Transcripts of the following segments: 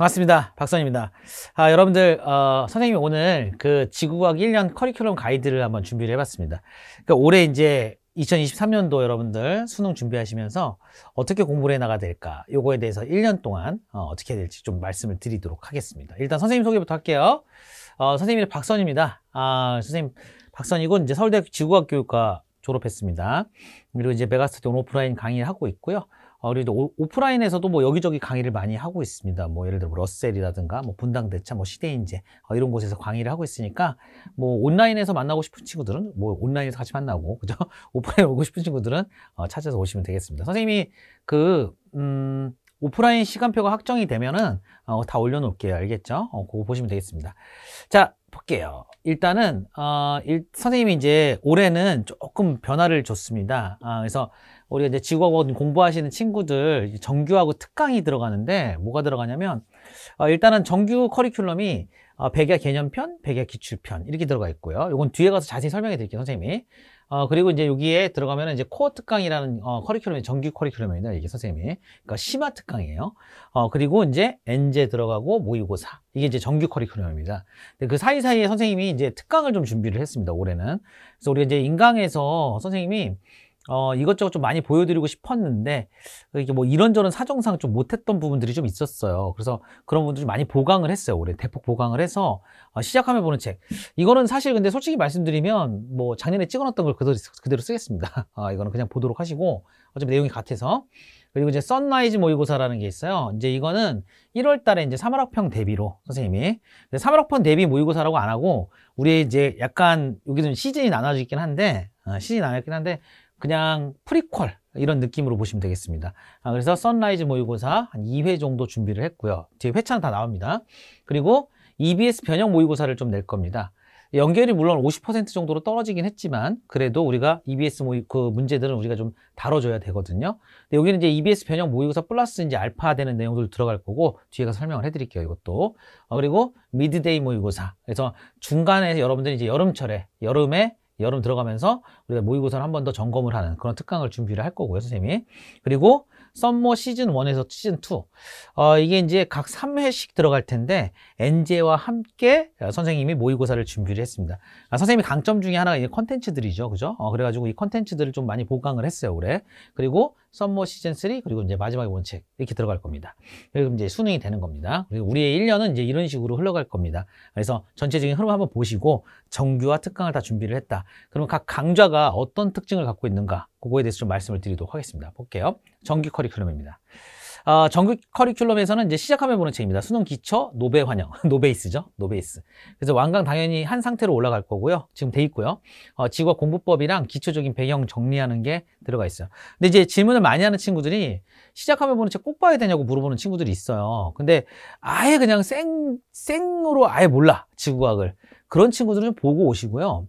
반갑습니다. 박선입니다. 아, 여러분들, 어, 선생님이 오늘 그 지구과학 1년 커리큘럼 가이드를 한번 준비를 해봤습니다. 그러니까 올해 이제 2023년도 여러분들 수능 준비하시면서 어떻게 공부를 해나가야 될까 요거에 대해서 1년 동안 어, 떻게 해야 될지 좀 말씀을 드리도록 하겠습니다 일단 선생님 소개부터 할게요 어, 선생님이 박선입니다 아, 선생님 박선이고 이제 서울대 지구과학교육과 졸업했습니다 그리고 이제 메가스터디 오프라인 강의를 하고 있고요 아, 그리고 오프라인에서도 뭐 여기저기 강의를 많이 하고 있습니다. 뭐 예를 들어 뭐 러셀이라든가 뭐 분당대차, 뭐 시대인재 아, 이런 곳에서 강의를 하고 있으니까 뭐 온라인에서 만나고 싶은 친구들은 뭐 온라인에서 같이 만나고 그죠? 오프라인 오고 싶은 친구들은 어, 찾아서 오시면 되겠습니다. 선생님이 그 음, 오프라인 시간표가 확정이 되면은 어, 다 올려놓을게요. 알겠죠? 어, 그거 보시면 되겠습니다. 자, 볼게요. 일단은 어, 일, 선생님이 이제 올해는 조금 변화를 줬습니다. 아, 그래서 우리가 이제 직업원 공부하시는 친구들 정규하고 특강이 들어가는데 뭐가 들어가냐면 어, 일단은 정규 커리큘럼이 어, 백야 개념편, 백야 기출편 이렇게 들어가 있고요. 이건 뒤에 가서 자세히 설명해 드릴게요, 선생님이. 어, 그리고 이제 여기에 들어가면 이제 코어 특강이라는 어, 커리큘럼이 정규 커리큘럼입니다. 이게 선생님이. 그러니까 심화 특강이에요. 어, 그리고 이제 엔제 들어가고 모의고사. 이게 이제 정규 커리큘럼입니다. 근데 그 사이사이에 선생님이 이제 특강을 좀 준비를 했습니다. 올해는. 그래서 우리가 이제 인강에서 선생님이 어, 이것저것 좀 많이 보여드리고 싶었는데 이게 뭐 이런저런 사정상 좀 못했던 부분들이 좀 있었어요. 그래서 그런 분들이 많이 보강을 했어요. 올해 대폭 보강을 해서 어, 시작하면 보는 책. 이거는 사실 근데 솔직히 말씀드리면 뭐 작년에 찍어놨던 걸 그대로, 그대로 쓰겠습니다. 어, 이거는 그냥 보도록 하시고 어차피 내용이 같아서. 그리고 이제 썬라이즈 모의고사라는 게 있어요. 이제 이거는 1월 달에 이제 3월락평 대비로 선생님이 3월락평 대비 모의고사라고 안 하고 우리 이제 약간 여기 좀 시즌이 나눠져 있긴 한데 어, 시즌이 나눠 있긴 한데 그냥 프리퀄 이런 느낌으로 보시면 되겠습니다. 아, 그래서 선라이즈 모의고사 한 2회 정도 준비를 했고요. 뒤에 회차다 나옵니다. 그리고 EBS 변형 모의고사를 좀 낼 겁니다. 연결이 물론 50% 정도로 떨어지긴 했지만 그래도 우리가 EBS 모의, 그 문제들은 우리가 좀 다뤄줘야 되거든요. 근데 여기는 이제 EBS 변형 모의고사 플러스 이제 알파 되는 내용들 들어갈 거고 뒤에 가 설명을 해드릴게요. 이것도 어, 그리고 미드데이 모의고사. 그래서 중간에 여러분들이 이제 여름철에 여름에 여름 들어가면서 우리가 모의고사를 한 번 더 점검을 하는 그런 특강을 준비를 할 거고요, 선생님이. 그리고 썸머 시즌1에서 시즌2 어, 이게 이제 각 3회씩 들어갈 텐데 엔제와 함께 선생님이 모의고사를 준비를 했습니다 아, 선생님이 강점 중에 하나가 이제 컨텐츠들이죠 그죠? 어, 그래가지고 이 컨텐츠들을 좀 많이 보강을 했어요 올해 그리고 썸머 시즌3 그리고 이제 마지막에 원책 이렇게 들어갈 겁니다 그리고 이제 수능이 되는 겁니다 그리고 우리의 1년은 이제 이런 식으로 흘러갈 겁니다 그래서 전체적인 흐름 한번 보시고 정규와 특강을 다 준비를 했다 그러면 각 강좌가 어떤 특징을 갖고 있는가 그거에 대해서 좀 말씀을 드리도록 하겠습니다 볼게요 정규 커리큘럼입니다. 어, 아, 정규 커리큘럼에서는 이제 시작하면 보는 책입니다. 수능 기초 노베 환영, 노베이스죠, 노베이스. 그래서 완강 당연히 한 상태로 올라갈 거고요. 지금 돼 있고요. 어, 지구와 공부법이랑 기초적인 배경 정리하는 게 들어가 있어요. 근데 이제 질문을 많이 하는 친구들이 시작하면 보는 책 꼭 봐야 되냐고 물어보는 친구들이 있어요. 근데 아예 그냥 생 생으로 아예 몰라 지구과학을 그런 친구들은 보고 오시고요.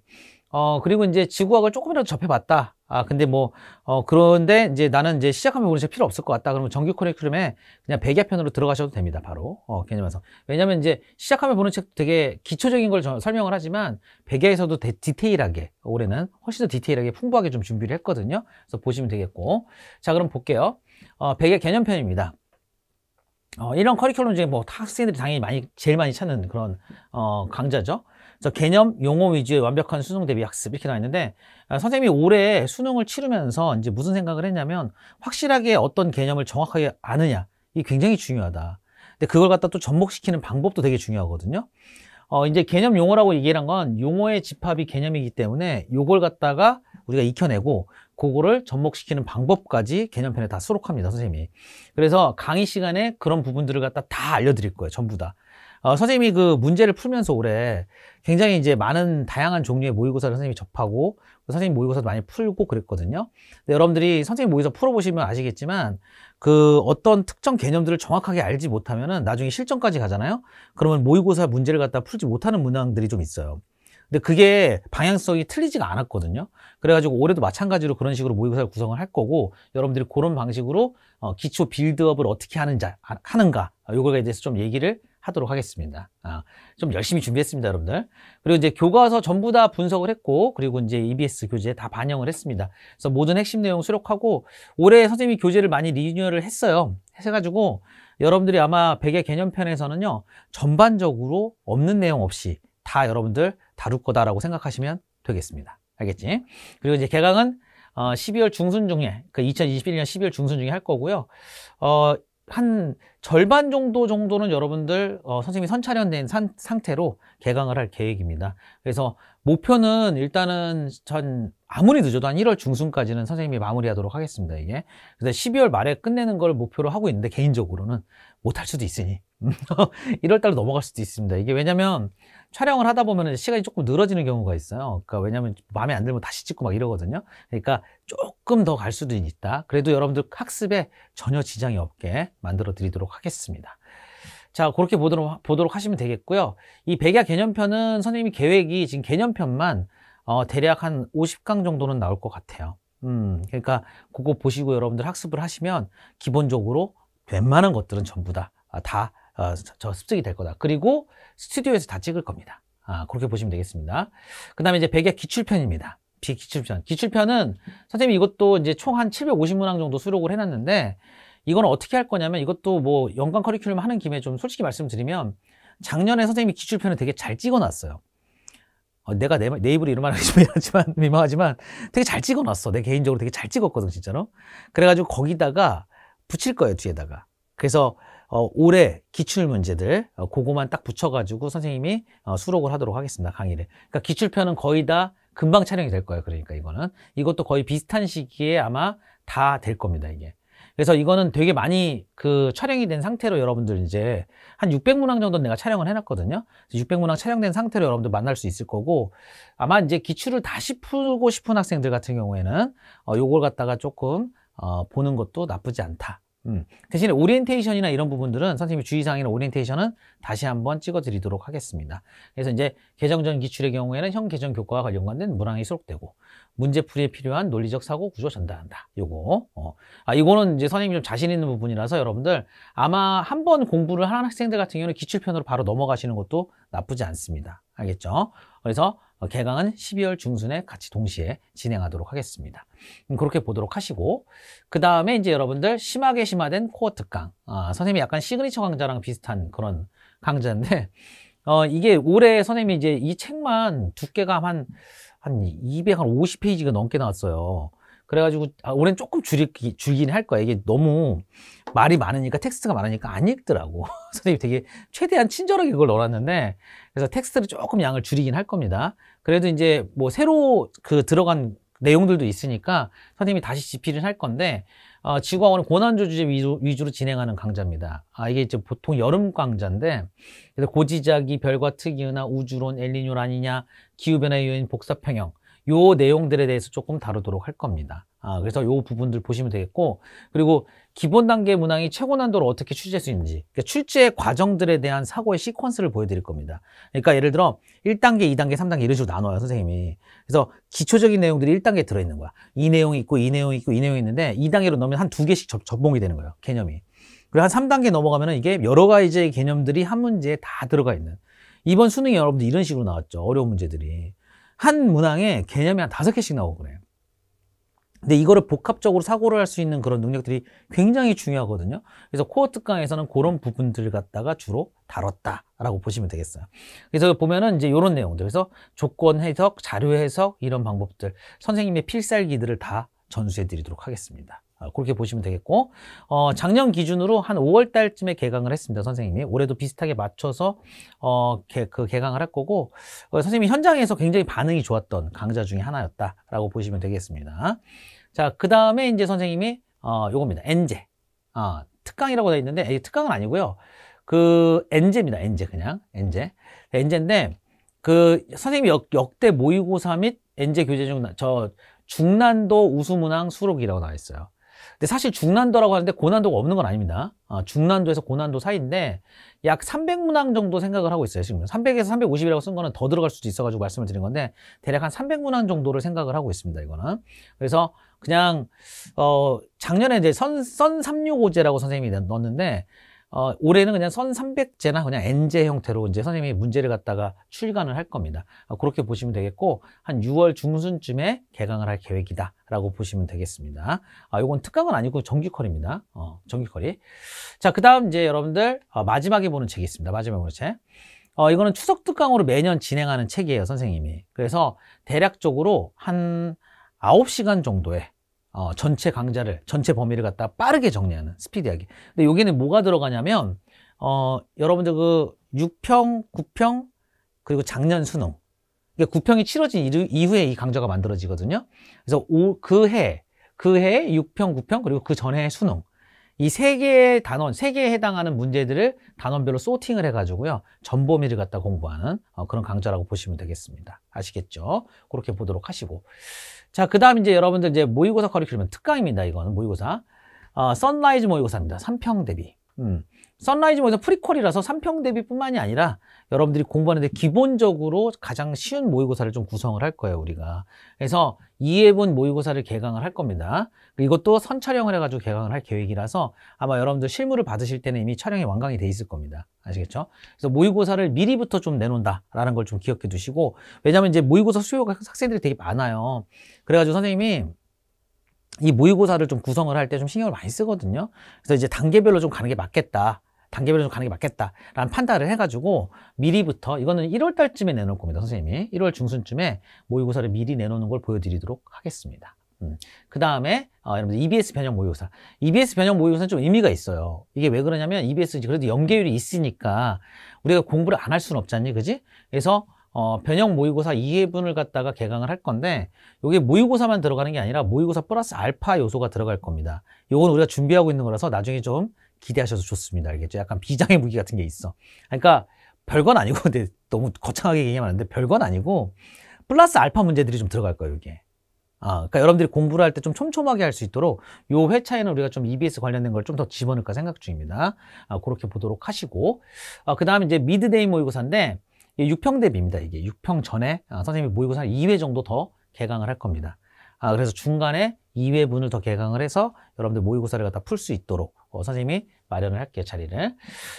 어, 그리고 이제 지구학을 조금이라도 접해봤다. 아, 근데 뭐, 어, 그런데 이제 나는 이제 시작하면 오늘 필요 없을 것 같다. 그러면 정규 커리큘럼에 그냥 백야편으로 들어가셔도 됩니다. 바로. 어, 개념에서. 왜냐면 이제 시작하면 보는 책 되게 기초적인 걸 저, 설명을 하지만 백야에서도 데, 디테일하게, 올해는 훨씬 더 디테일하게 풍부하게 좀 준비를 했거든요. 그래서 보시면 되겠고. 자, 그럼 볼게요. 어, 백야 개념편입니다. 어, 이런 커리큘럼 중에 뭐 학생들이 당연히 많이, 제일 많이 찾는 그런, 어, 강좌죠. 그래서 개념, 용어 위주의 완벽한 수능 대비 학습 이렇게 나와 있는데 아, 선생님이 올해 수능을 치르면서 이제 무슨 생각을 했냐면 확실하게 어떤 개념을 정확하게 아느냐 이게 굉장히 중요하다. 근데 그걸 갖다 또 접목시키는 방법도 되게 중요하거든요. 어, 이제 개념 용어라고 얘기한 건 용어의 집합이 개념이기 때문에 요걸 갖다가 우리가 익혀내고 그거를 접목시키는 방법까지 개념편에 다 수록합니다, 선생님이. 그래서 강의 시간에 그런 부분들을 갖다 다 알려드릴 거예요, 전부 다. 어, 선생님이 그 문제를 풀면서 올해 굉장히 이제 많은 다양한 종류의 모의고사를 선생님이 접하고 그 선생님 모의고사도 많이 풀고 그랬거든요. 근데 여러분들이 선생님 모의고사 풀어보시면 아시겠지만 그 어떤 특정 개념들을 정확하게 알지 못하면은 나중에 실전까지 가잖아요. 그러면 모의고사 문제를 갖다 풀지 못하는 문항들이 좀 있어요. 근데 그게 방향성이 틀리지가 않았거든요. 그래가지고 올해도 마찬가지로 그런 식으로 모의고사를 구성을 할 거고 여러분들이 그런 방식으로 어, 기초 빌드업을 어떻게 하는지 하는가 요거에 대해서 좀 얘기를 하도록 하겠습니다. 아, 좀 열심히 준비했습니다, 여러분들. 그리고 이제 교과서 전부 다 분석을 했고, 그리고 이제 EBS 교재에 다 반영을 했습니다. 그래서 모든 핵심 내용 수록하고, 올해 선생님이 교재를 많이 리뉴얼을 했어요. 해가지고, 여러분들이 아마 100의 개념편에서는요, 전반적으로 없는 내용 없이 다 여러분들 다룰 거다라고 생각하시면 되겠습니다. 알겠지? 그리고 이제 개강은 어, 12월 중순 중에, 그 2021년 12월 중순 중에 할 거고요. 어, 한 절반 정도 정도는 여러분들 어, 선생님이 선차련된 산, 상태로 개강을 할 계획입니다. 그래서 목표는 일단은 전 아무리 늦어도 한 1월 중순까지는 선생님이 마무리하도록 하겠습니다. 이게 그래서 12월 말에 끝내는 걸 목표로 하고 있는데 개인적으로는 못할 수도 있으니 1월달로 넘어갈 수도 있습니다. 이게 왜냐면 촬영을 하다 보면 시간이 조금 늘어지는 경우가 있어요. 그러니까 왜냐면 마음에 안 들면 다시 찍고 막 이러거든요. 그러니까 조금 더 갈 수도 있다. 그래도 여러분들 학습에 전혀 지장이 없게 만들어 드리도록 하겠습니다. 자, 그렇게 보도록, 보도록 하시면 되겠고요. 이 백야 개념편은 선생님이 계획이 지금 개념편만 어, 대략 한 50강 정도는 나올 것 같아요. 음, 그러니까 그거 보시고 여러분들 학습을 하시면 기본적으로 웬만한 것들은 전부 다, 아, 다 어, 저 습득이 될 거다. 그리고 스튜디오에서 다 찍을 겁니다. 아, 그렇게 보시면 되겠습니다. 그 다음에 이제 백의 기출편입니다. 비기출편. 기출편은 선생님이 이것도 이제 총 한 750문항 정도 수록을 해놨는데 이건 어떻게 할 거냐면 이것도 뭐 연관 커리큘럼 하는 김에 좀 솔직히 말씀드리면 작년에 선생님이 기출편을 되게 잘 찍어놨어요. 어, 내가 네, 내 입으로 이런 말하하지만 미망하지만 되게 잘 찍어놨어. 내 개인적으로 되게 잘 찍었거든, 진짜로. 그래가지고 거기다가 붙일 거예요, 뒤에다가. 그래서 어, 올해 기출 문제들 어, 그거만 딱 붙여가지고 선생님이 어, 수록을 하도록 하겠습니다 강의를 그러니까 기출편은 거의 다 금방 촬영이 될 거예요 그러니까 이거는 이것도 거의 비슷한 시기에 아마 다 될 겁니다 이게 그래서 이거는 되게 많이 그 촬영이 된 상태로 여러분들 이제 한 600문항 정도는 내가 촬영을 해놨거든요. 600문항 촬영된 상태로 여러분들 만날 수 있을 거고 아마 이제 기출을 다시 풀고 싶은 학생들 같은 경우에는 어, 요걸 갖다가 조금 어, 보는 것도 나쁘지 않다. 대신에 음. 그 오리엔테이션이나 이런 부분들은 선생님이 주의사항이나 오리엔테이션은 다시 한번 찍어드리도록 하겠습니다. 그래서 이제 개정 전 기출의 경우에는 형 개정 교과와 연관된 문항이 수록되고 문제풀이에 필요한 논리적 사고 구조 전달한다. 요거. 어. 아 이거는 이제 선생님이 좀 자신 있는 부분이라서 여러분들 아마 한 번 공부를 하는 학생들 같은 경우는 기출편으로 바로 넘어가시는 것도 나쁘지 않습니다. 알겠죠? 그래서 어, 개강은 12월 중순에 같이 동시에 진행하도록 하겠습니다. 음, 그렇게 보도록 하시고 그 다음에 이제 여러분들 심하게 심화된 코어특강 아, 선생님이 약간 시그니처 강좌랑 비슷한 그런 강좌인데 어, 이게 올해 선생님이 이제 이 책만 두께가 한, 한 250페이지가 넘게 나왔어요. 그래가지고 아, 올해는 조금 줄이 줄긴 할 거야. 이게 너무 말이 많으니까 텍스트가 많으니까 안 읽더라고. 선생님이 되게 최대한 친절하게 그걸 넣어놨는데 그래서 텍스트를 조금 양을 줄이긴 할 겁니다. 그래도 이제 뭐 새로 그 들어간 내용들도 있으니까 선생님이 다시 집필을 할 건데 어, 지구학원은 고난조 주제 위주, 위주로 진행하는 강좌입니다. 아, 이게 이제 보통 여름 강좌인데, 고지자기, 별과 특이나 우주론, 엘리뇨 란이냐 기후변화 의 요인, 복사평형. 요 내용들에 대해서 조금 다루도록 할 겁니다. 아, 그래서 요 부분들 보시면 되겠고 그리고 기본 단계 문항이 최고 난도를 어떻게 출제할 수 있는지 그러니까 출제 과정들에 대한 사고의 시퀀스를 보여드릴 겁니다. 그러니까 예를 들어 1단계, 2단계, 3단계 이런 식으로 나눠요 선생님이. 그래서 기초적인 내용들이 1단계에 들어있는 거야. 이 내용이 있고 이 내용이 있고 이 내용이 있는데 2단계로 넣으면 한 두 개씩 접, 접목이 되는 거예요 개념이. 그리고 한 3단계 넘어가면 이게 여러 가지의 개념들이 한 문제에 다 들어가 있는 이번 수능이 여러분들 이런 식으로 나왔죠 어려운 문제들이 한 문항에 개념이 한 다섯 개씩 나오고 그래요. 근데 이거를 복합적으로 사고를 할 수 있는 그런 능력들이 굉장히 중요하거든요. 그래서 코어특 강에서는 그런 부분들을 갖다가 주로 다뤘다라고 보시면 되겠어요. 그래서 보면은 이제 이런 내용들. 그래서 조건 해석, 자료 해석 이런 방법들 선생님의 필살기들을 다 전수해 드리도록 하겠습니다. 아, 그렇게 보시면 되겠고 어, 작년 기준으로 한 5월 달쯤에 개강을 했습니다 선생님이 올해도 비슷하게 맞춰서 어, 개, 그 개강을 할 거고 어, 선생님이 현장에서 굉장히 반응이 좋았던 강좌 중에 하나였다라고 보시면 되겠습니다 자그 다음에 이제 선생님이 어, 요겁니다 엔제 어, 특강이라고 되어 있는데 특강은 아니고요 그 엔제입니다 엔제 그냥 엔제 엔제인데 그 선생님이 역, 역대 모의고사 및 엔제 교재 중 저 중난도 우수문항 수록이라고 나와 있어요. 근데 사실 중난도라고 하는데 고난도가 없는 건 아닙니다. 아, 중난도에서 고난도 사이인데 약 300문항 정도 생각을 하고 있어요. 지금 300에서 350이라고 쓴 거는 더 들어갈 수도 있어가지고 말씀을 드린 건데 대략 한 300문항 정도를 생각을 하고 있습니다. 이거는 그래서 그냥 어 작년에 이제 선, 선 365제라고 선생님이 넣었는데 어, 올해는 그냥 선 300제나 그냥 N제 형태로 이제 선생님이 문제를 갖다가 출간을 할 겁니다. 어, 그렇게 보시면 되겠고, 한 6월 중순쯤에 개강을 할 계획이다. 라고 보시면 되겠습니다. 아, 요건 특강은 아니고 정규컬입니다. 어, 정규컬이. 자, 그 다음 이제 여러분들, 어, 마지막에 보는 책이 있습니다. 마지막 으로 책. 어, 이거는 추석 특강으로 매년 진행하는 책이에요, 선생님이. 그래서 대략적으로 한 9시간 정도의 어, 전체 강좌를 전체 범위를 갖다 빠르게 정리하는 스피디하게 근데 여기는 뭐가 들어가냐면 어, 여러분들 그 6평, 9평 그리고 작년 수능 그러니까 9평이 치러진 이후에 이 강좌가 만들어지거든요 그래서 그 해, 그해 6평, 9평 그리고 그 전해 수능 이 세 개의 단원, 세 개에 해당하는 문제들을 단원별로 소팅을 해가지고요 전범위를 갖다 공부하는 어, 그런 강좌라고 보시면 되겠습니다 아시겠죠? 그렇게 보도록 하시고 자, 그 다음 이제 여러분들 이제 모의고사 커리큘럼 특강입니다. 이거는 모의고사. 어, 선라이즈 모의고사입니다. 삼평 대비. 음. 선라이즈 모의사 프리퀄이라서 3평 대비뿐만이 아니라 여러분들이 공부하는데 기본적으로 가장 쉬운 모의고사를 좀 구성을 할 거예요 우리가 그래서 이해본 모의고사를 개강을 할 겁니다 이것도 선 촬영을 해가지고 개강을 할 계획이라서 아마 여러분들 실무를 받으실 때는 이미 촬영이 완강이 돼 있을 겁니다 아시겠죠? 그래서 모의고사를 미리부터 좀 내놓는다라는 걸 좀 기억해 두시고 왜냐하면 이제 모의고사 수요가 학생들이 되게 많아요 그래가지고 선생님이 이 모의고사를 좀 구성을 할 때 좀 신경을 많이 쓰거든요 그래서 이제 단계별로 좀 가는 게 맞겠다 단계별로 좀 가는 게 맞겠다라는 판단을 해가지고 미리부터 이거는 1월 달쯤에 내놓을 겁니다 선생님이 1월 중순쯤에 모의고사를 미리 내놓는 걸 보여드리도록 하겠습니다 음. 그 다음에 어, 여러분들 EBS 변형 모의고사 EBS 변형 모의고사는 좀 의미가 있어요 이게 왜 그러냐면 EBS 그래도 연계율이 있으니까 우리가 공부를 안 할 수는 없잖니 그지? 그래서 어, 변형 모의고사 2회분을 갖다가 개강을 할 건데 이게 모의고사만 들어가는 게 아니라 모의고사 플러스 알파 요소가 들어갈 겁니다 이건 우리가 준비하고 있는 거라서 나중에 좀 기대하셔도 좋습니다. 알겠죠? 약간 비장의 무기 같은 게 있어. 그러니까 별건 아니고 근데 너무 거창하게 얘기하면 안 별건 아니고 플러스 알파 문제들이 좀 들어갈 거예요, 이게. 아, 그러니까 여러분들이 공부를 할 때 좀 촘촘하게 할 수 있도록 요 회차에는 우리가 좀 EBS 관련된 걸 좀 더 집어넣을까 생각 중입니다. 아, 그렇게 보도록 하시고. 아, 그 다음에 이제 미드데이 모의고사인데 6평 대비입니다, 이게. 6평 전에 아, 선생님이 모의고사 2회 정도 더 개강을 할 겁니다. 아, 그래서 중간에 2회분을 더 개강을 해서 여러분들 모의고사를 갖다 풀 수 있도록 어, 선생님이 마련을 할게요, 자리를.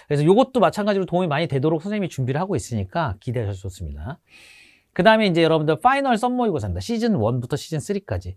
그래서 이것도 마찬가지로 도움이 많이 되도록 선생님이 준비를 하고 있으니까 기대하셔도 좋습니다. 그 다음에 이제 여러분들 파이널 썸 모의고사입니다. 시즌 1부터 시즌 3까지.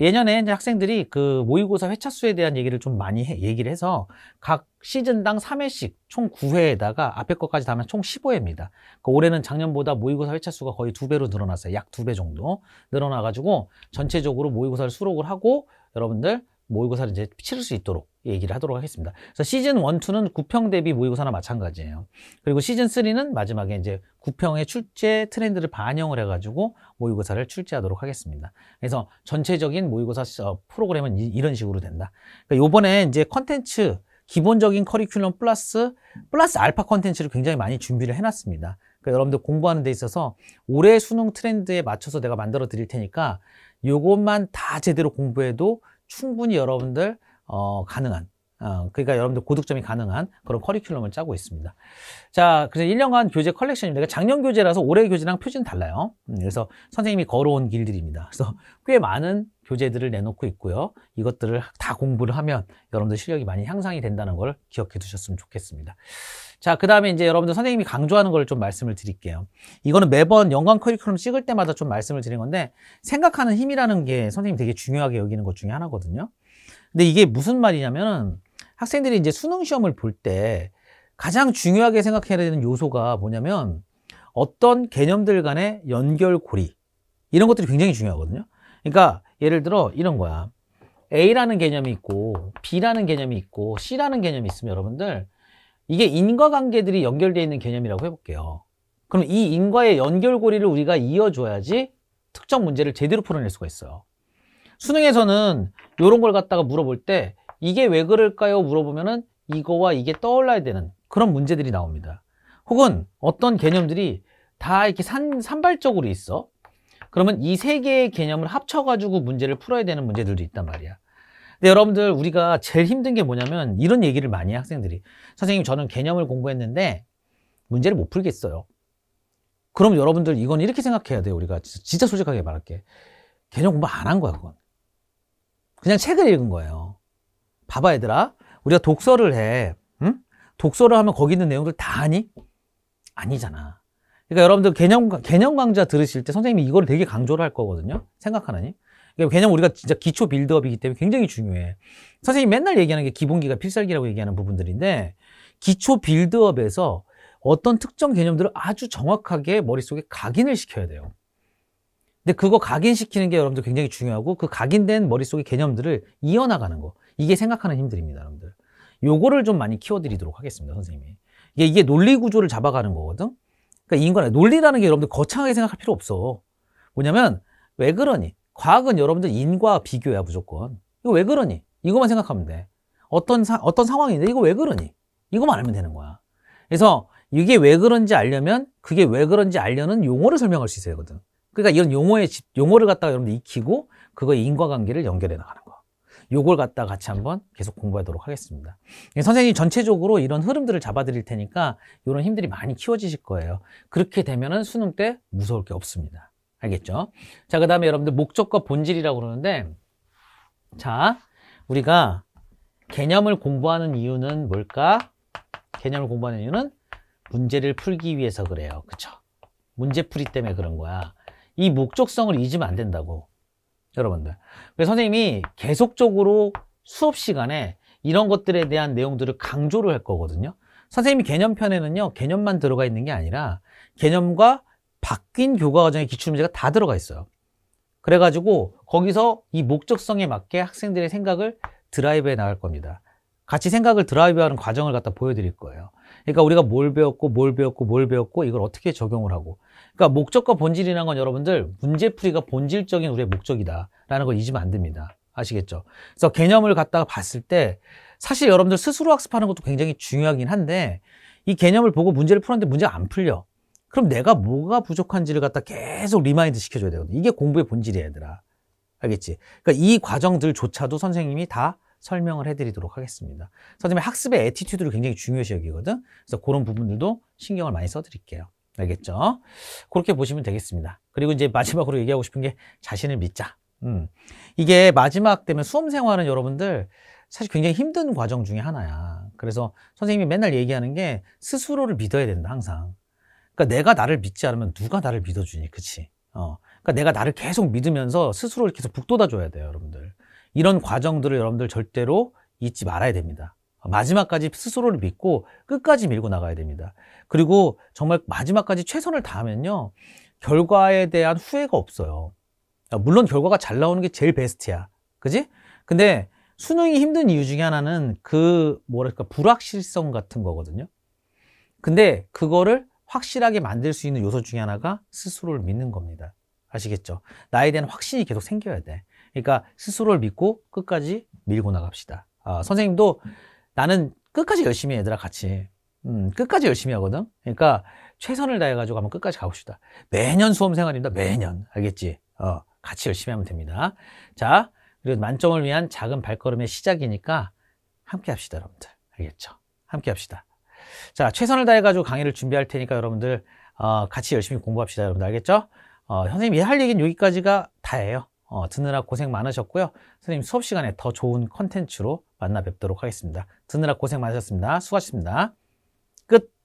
예년에 이제 학생들이 그 모의고사 회차수에 대한 얘기를 좀 많이 해, 얘기를 해서 각 시즌당 3회씩 총 9회에다가 앞에 것까지 다면 총 15회입니다. 그 올해는 작년보다 모의고사 회차수가 거의 두 배로 늘어났어요. 약2배 정도 늘어나가지고 전체적으로 모의고사를 수록을 하고 여러분들 모의고사를 이제 치를 수 있도록 얘기를 하도록 하겠습니다. 그래서 시즌 1, 2는 구평 대비 모의고사나 마찬가지예요. 그리고 시즌 3는 마지막에 이제 9평의 출제 트렌드를 반영을 해가지고 모의고사를 출제하도록 하겠습니다. 그래서 전체적인 모의고사 어, 프로그램은 이, 런 식으로 된다. 그러니까 요번에 이제 컨텐츠, 기본적인 커리큘럼 플러스, 플러스 알파 컨텐츠를 굉장히 많이 준비를 해놨습니다. 그러니까 여러분들 공부하는 데 있어서 올해 수능 트렌드에 맞춰서 내가 만들어 드릴 테니까 요것만 다 제대로 공부해도 충분히 여러분들 어, 가능한 어, 그러니까 여러분들 고득점이 가능한 그런 커리큘럼을 짜고 있습니다. 자, 그래서 1년간 교재 컬렉션입니다. 그러니까 작년 교재라서 올해 교재랑 표지는 달라요. 음, 그래서 선생님이 걸어온 길들입니다. 그래서 꽤 많은 교재들을 내놓고 있고요. 이것들을 다 공부를 하면 여러분들 실력이 많이 향상이 된다는 걸 기억해 두셨으면 좋겠습니다. 자, 그 다음에 이제 여러분들 선생님이 강조하는 걸 좀 말씀을 드릴게요. 이거는 매번 연관 커리큘럼 찍을 때마다 좀 말씀을 드린 건데 생각하는 힘이라는 게 선생님이 되게 중요하게 여기는 것 중에 하나거든요. 근데 이게 무슨 말이냐면은 학생들이 이제 수능 시험을 볼 때 가장 중요하게 생각해야 되는 요소가 뭐냐면 어떤 개념들 간의 연결고리 이런 것들이 굉장히 중요하거든요. 그러니까 예를 들어 이런 거야. A라는 개념이 있고 B라는 개념이 있고 C라는 개념이 있으면 여러분들 이게 인과관계들이 연결되어 있는 개념이라고 해볼게요. 그럼 이 인과의 연결고리를 우리가 이어줘야지 특정 문제를 제대로 풀어낼 수가 있어요. 수능에서는 이런 걸 갖다가 물어볼 때 이게 왜 그럴까요? 물어보면은 이거와 이게 떠올라야 되는 그런 문제들이 나옵니다. 혹은 어떤 개념들이 다 이렇게 산, 산발적으로 있어. 그러면 이 세 개의 개념을 합쳐가지고 문제를 풀어야 되는 문제들도 있단 말이야. 근데 여러분들 우리가 제일 힘든 게 뭐냐면 이런 얘기를 많이 해 학생들이. 선생님 저는 개념을 공부했는데 문제를 못 풀겠어요. 그럼 여러분들 이건 이렇게 생각해야 돼요. 우리가 진짜 솔직하게 말할게. 개념 공부 안 한 거야 그건. 그냥 책을 읽은 거예요. 봐봐 얘들아. 우리가 독서를 해. 응? 독서를 하면 거기 있는 내용들 다 아니? 아니잖아. 그러니까 여러분들 개념, 개념 강좌 들으실 때 선생님이 이걸 되게 강조를 할 거거든요. 생각하나니? 그러니 개념 우리가 진짜 기초 빌드업이기 때문에 굉장히 중요해. 선생님이 맨날 얘기하는 게 기본기가 필살기라고 얘기하는 부분들인데 기초 빌드업에서 어떤 특정 개념들을 아주 정확하게 머릿속에 각인을 시켜야 돼요. 근데 그거 각인시키는 게 여러분들 굉장히 중요하고 그 각인된 머릿속의 개념들을 이어나가는 거 이게 생각하는 힘들입니다 여러분들 요거를 좀 많이 키워드리도록 하겠습니다 선생님이 이게, 이게 논리 구조를 잡아가는 거거든 그러니까 인간 논리라는 게 여러분들 거창하게 생각할 필요 없어 뭐냐면 왜 그러니 과학은 여러분들 인과 비교야 무조건 이거 왜 그러니 이것만 생각하면 돼 어떤, 사, 어떤 상황인데 이거 왜 그러니 이것만 알면 되는 거야 그래서 이게 왜 그런지 알려면 그게 왜 그런지 알려는 용어를 설명할 수 있어야 되거든 그러니까 이런 용어의 용어를 갖다가 여러분들 익히고 그거의 인과관계를 연결해 나가는 거. 요걸 갖다 가 같이 한번 계속 공부하도록 하겠습니다. 예, 선생님 전체적으로 이런 흐름들을 잡아드릴 테니까 이런 힘들이 많이 키워지실 거예요. 그렇게 되면은 수능 때 무서울 게 없습니다. 알겠죠? 자, 그 다음에 여러분들 목적과 본질이라고 그러는데 자, 우리가 개념을 공부하는 이유는 뭘까? 개념을 공부하는 이유는 문제를 풀기 위해서 그래요. 그쵸? 문제풀이 때문에 그런 거야. 이 목적성을 잊으면 안 된다고 여러분들 그래서 선생님이 계속적으로 수업 시간에 이런 것들에 대한 내용들을 강조를 할 거거든요 선생님이 개념편에는요 개념만 들어가 있는 게 아니라 개념과 바뀐 교과과정의 기출문제가 다 들어가 있어요 그래가지고 거기서 이 목적성에 맞게 학생들의 생각을 드라이브해 나갈 겁니다 같이 생각을 드라이브하는 과정을 갖다 보여드릴 거예요 그러니까 우리가 뭘 배웠고 뭘 배웠고 뭘 배웠고 이걸 어떻게 적용을 하고 그러니까 목적과 본질이라는 건 여러분들 문제풀이가 본질적인 우리의 목적이다라는 걸 잊으면 안 됩니다. 아시겠죠? 그래서 개념을 갖다가 봤을 때 사실 여러분들 스스로 학습하는 것도 굉장히 중요하긴 한데 이 개념을 보고 문제를 풀었는데 문제가 안 풀려. 그럼 내가 뭐가 부족한지를 갖다 계속 리마인드 시켜줘야 되거든. 이게 공부의 본질이야, 얘들아. 알겠지? 그러니까 이 과정들조차도 선생님이 다 설명을 해드리도록 하겠습니다. 선생님이 학습의 에티튜드를 굉장히 중요시 여기거든. 그래서 그런 부분들도 신경을 많이 써드릴게요. 알겠죠? 그렇게 보시면 되겠습니다. 그리고 이제 마지막으로 얘기하고 싶은 게 자신을 믿자. 음. 이게 마지막 되면 수험 생활은 여러분들 사실 굉장히 힘든 과정 중에 하나야. 그래서 선생님이 맨날 얘기하는 게 스스로를 믿어야 된다, 항상. 그러니까 내가 나를 믿지 않으면 누가 나를 믿어주니, 그치? 어. 그러니까 내가 나를 계속 믿으면서 스스로를 계속 북돋아줘야 돼요, 여러분들. 이런 과정들을 여러분들 절대로 잊지 말아야 됩니다. 마지막까지 스스로를 믿고 끝까지 밀고 나가야 됩니다. 그리고 정말 마지막까지 최선을 다하면요. 결과에 대한 후회가 없어요. 아, 물론 결과가 잘 나오는 게 제일 베스트야. 그지? 근데 수능이 힘든 이유 중에 하나는 그 뭐랄까 불확실성 같은 거거든요. 근데 그거를 확실하게 만들 수 있는 요소 중에 하나가 스스로를 믿는 겁니다. 아시겠죠? 나에 대한 확신이 계속 생겨야 돼. 그러니까 스스로를 믿고 끝까지 밀고 나갑시다. 아, 선생님도 나는 끝까지 열심히 얘들아 같이 음, 끝까지 열심히 하거든. 그러니까 최선을 다해가지고 한번 끝까지 가봅시다. 매년 수험생활입니다. 매년 알겠지? 어, 같이 열심히 하면 됩니다. 자, 그리고 만점을 위한 작은 발걸음의 시작이니까 함께 합시다, 여러분들. 알겠죠? 함께 합시다. 자, 최선을 다해가지고 강의를 준비할 테니까 여러분들 어, 같이 열심히 공부합시다, 여러분들. 알겠죠? 어, 선생님이 할 얘기는 여기까지가 다예요. 어, 듣느라 고생 많으셨고요. 선생님 수업 시간에 더 좋은 컨텐츠로 만나 뵙도록 하겠습니다. 듣느라 고생 많으셨습니다. 수고하셨습니다. 끝!